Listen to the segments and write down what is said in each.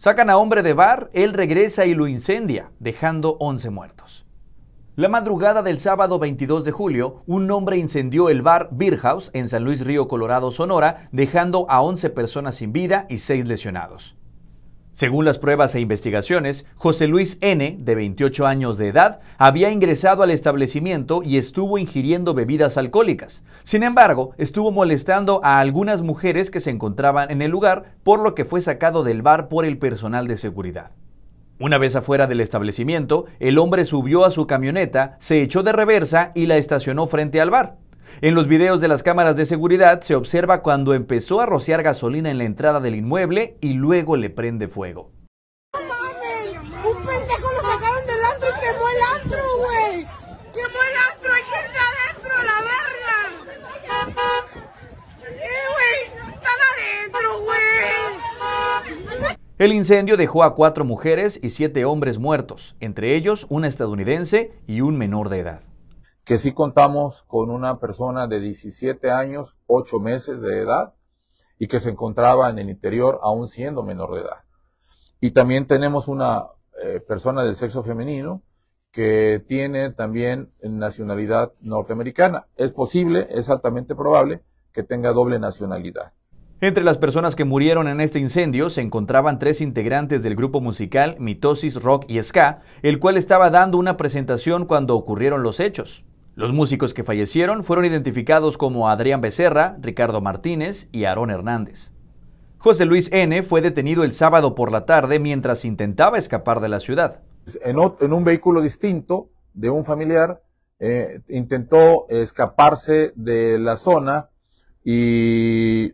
Sacan a hombre de bar, él regresa y lo incendia, dejando 11 muertos. La madrugada del sábado 22 de julio, un hombre incendió el bar Beer House en San Luis Río Colorado, Sonora, dejando a 11 personas sin vida y 6 lesionados. Según las pruebas e investigaciones, José Luis N., de 28 años de edad, había ingresado al establecimiento y estuvo ingiriendo bebidas alcohólicas. Sin embargo, estuvo molestando a algunas mujeres que se encontraban en el lugar, por lo que fue sacado del bar por el personal de seguridad. Una vez afuera del establecimiento, el hombre subió a su camioneta, se echó de reversa y la estacionó frente al bar. En los videos de las cámaras de seguridad se observa cuando empezó a rociar gasolina en la entrada del inmueble y luego le prende fuego. el El incendio dejó a cuatro mujeres y siete hombres muertos, entre ellos una estadounidense y un menor de edad que sí contamos con una persona de 17 años, 8 meses de edad, y que se encontraba en el interior aún siendo menor de edad. Y también tenemos una eh, persona del sexo femenino que tiene también nacionalidad norteamericana. Es posible, es altamente probable que tenga doble nacionalidad. Entre las personas que murieron en este incendio se encontraban tres integrantes del grupo musical Mitosis Rock y Ska, el cual estaba dando una presentación cuando ocurrieron los hechos. Los músicos que fallecieron fueron identificados como Adrián Becerra, Ricardo Martínez y Aarón Hernández. José Luis N. fue detenido el sábado por la tarde mientras intentaba escapar de la ciudad. En, un vehículo distinto de un familiar, eh, intentó escaparse de la zona y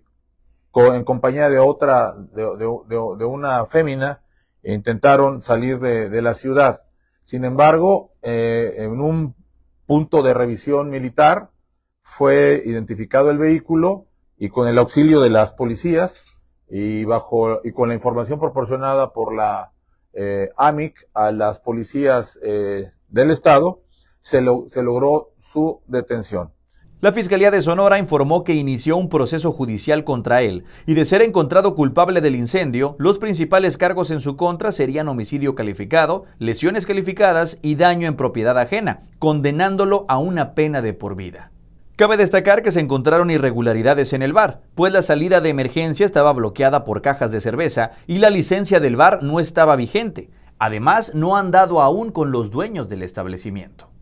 en compañía de otra, de, una fémina, intentaron salir de, la ciudad. Sin embargo, eh, en un punto de revisión militar, fue identificado el vehículo y con el auxilio de las policías y bajo y con la información proporcionada por la eh, AMIC a las policías eh, del estado se, lo, se logró su detención. La Fiscalía de Sonora informó que inició un proceso judicial contra él y de ser encontrado culpable del incendio, los principales cargos en su contra serían homicidio calificado, lesiones calificadas y daño en propiedad ajena, condenándolo a una pena de por vida. Cabe destacar que se encontraron irregularidades en el bar, pues la salida de emergencia estaba bloqueada por cajas de cerveza y la licencia del bar no estaba vigente. Además, no han dado aún con los dueños del establecimiento.